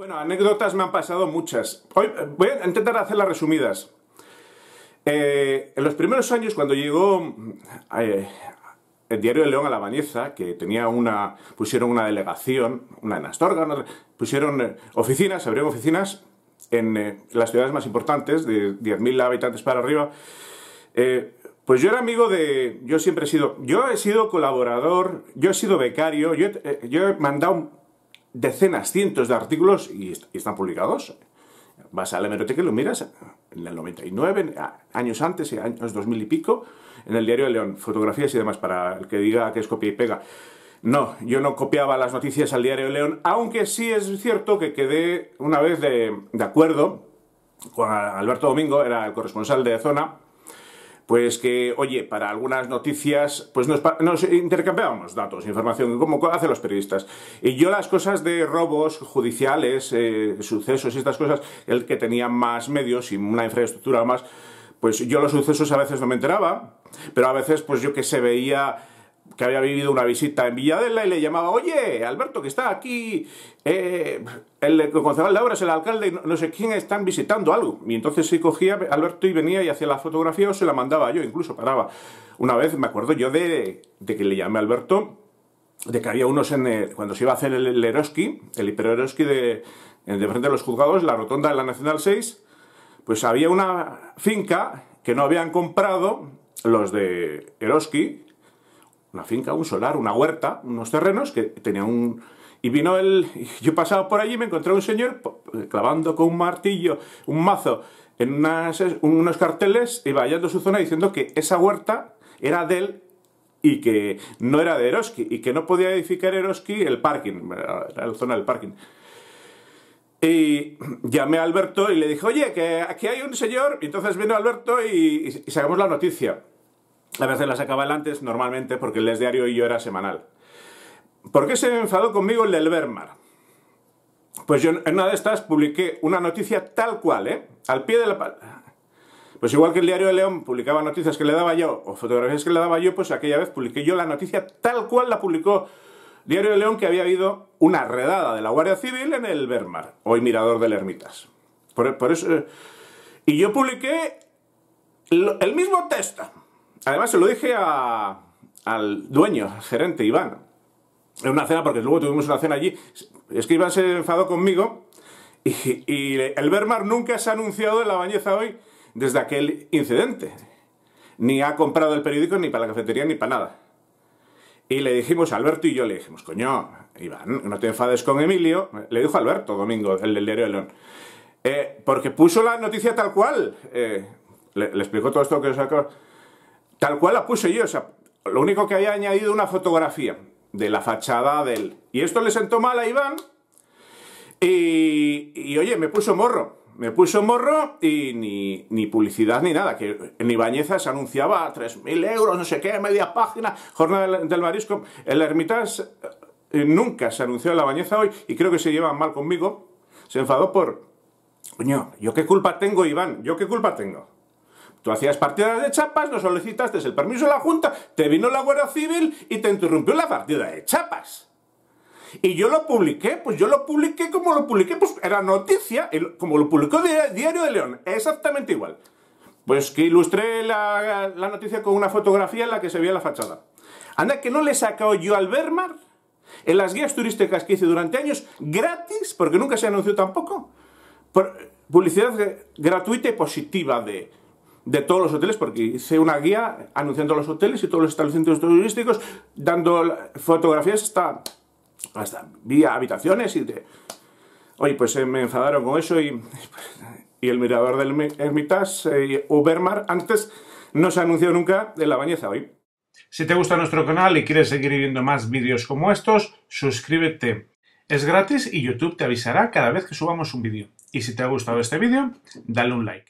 Bueno, anécdotas me han pasado muchas. Hoy eh, voy a intentar hacerlas resumidas. Eh, en los primeros años, cuando llegó mm, eh, el diario de León a la Bañeza, que tenía una, pusieron una delegación, una en Astorga, pusieron oficinas, abrieron oficinas en las ciudades más importantes, de 10.000 habitantes para arriba. pues yo era amigo de, yo siempre he sido, yo he sido colaborador, yo he sido becario, yo, yo he mandado decenas, cientos de artículos y, están publicados. Vas a la hemeroteca lo miras en el 99, años antes, eh, años 2000 y pico, en el diario de León, fotografías y demás, para el que diga que es copia y pega. No, yo no copiaba las noticias al diario de León, aunque sí es cierto que quedé una vez de, de acuerdo con Alberto Domingo, era el corresponsal de zona, pues que, oye, para algunas noticias, pues nos, nos intercambiábamos datos, información, como hacen los periodistas. Y yo las cosas de robos judiciales, eh, sucesos y estas cosas, el que tenía más medios y una infraestructura más, pues yo los sucesos a veces no me enteraba, pero a veces pues yo que se veía que había vivido una visita en Villadela y le llamaba, oye, Alberto, que está aquí, eh, el concejal de obras, el alcalde, no, sé quién, están visitando algo. Y entonces se cogía Alberto y venía y hacía la fotografía o se la mandaba yo, incluso paraba. Una vez me acuerdo yo de, que le llamé a Alberto, de que había unos en cuando se iba a hacer el, el Eroski, el hipereroski de, de frente a los juzgados, la rotonda de la Nacional 6, pues había una finca que no habían comprado los de Eroski, una finca, un solar, una huerta, unos terrenos que tenía un... Y vino él. Yo pasaba por allí y me encontré a un señor eh, clavando con un martillo, un mazo, en unas, unos carteles y vallando su zona diciendo que esa huerta era de él y que no era de Eroski y que no podía edificar Eroski el parking, la zona del parking. Y llamé a Alberto y le dije, oye, que aquí hay un señor. Y entonces vino Alberto y, y sacamos la noticia. A veces la sacaba el antes, normalmente, porque el Les Diario y yo era semanal. ¿Por qué se enfadó conmigo el del Bermar? Pues yo en una de estas publiqué una noticia tal cual, ¿eh? Al pie de la... Pues igual que el diario de León publicaba noticias que le daba yo o fotografías que le daba yo, pues aquella vez publiqué yo la noticia tal cual la publicó Diario de León que había habido una redada de la Guardia Civil en el Bermar, hoy Mirador del Ermitas. por eso... Y yo publiqué el mismo texto. Además, se lo dije al dueño, al gerente, Iván. En una cena, porque luego tuvimos una cena allí. Es que Iván se enfadó conmigo. Y, el Bermar nunca se ha anunciado en la bañeza hoy desde aquel incidente. Ni ha comprado el periódico, ni para la cafetería, ni para nada. Y le dijimos, Alberto y yo le dijimos, coño, Iván, no te enfades con Emilio. Le dijo Alberto Domingo, el del diario de León. Eh, porque puso la noticia tal cual. Eh, le, explicó todo esto que os Tal cual la puse yo, o sea, lo único que había añadido una fotografía de la fachada del... Y esto le sentó mal a Iván y, oye, me puso morro. Me puso morro y ni, publicidad ni nada, que en Ibañeza se anunciaba 3.000 euros, no sé qué, media página, jornada del, marisco. El la eh, nunca se anunció en la Bañeza hoy y creo que se lleva mal conmigo. Se enfadó por... Coño, ¿yo qué culpa tengo, Iván? ¿Yo qué culpa tengo? Tú hacías partidas de chapas, no solicitaste el permiso de la Junta, te vino la Guardia Civil y te interrumpió la partida de chapas. Y yo lo publiqué, pues yo lo publiqué como lo publiqué, pues era noticia, como lo publicó Diario de León, exactamente igual. Pues que ilustré la, noticia con una fotografía en la que se veía la fachada. Anda, que no le he yo al Bermar, en las guías turísticas que hice durante años, gratis, porque nunca se anunció tampoco, publicidad gratuita y positiva de, de todos los hoteles, porque hice una guía anunciando los hoteles y todos los establecimientos turísticos, dando fotografías hasta, hasta vía habitaciones y de... pues eh, me enfadaron con eso y, y el mirador del Hermitage eh, Ubermar antes no se anunció nunca en la bañeza hoy. Si te gusta nuestro canal y quieres seguir viendo más vídeos como estos, suscríbete. Es gratis y YouTube te avisará cada vez que subamos un vídeo. Y si te ha gustado este vídeo, dale un like.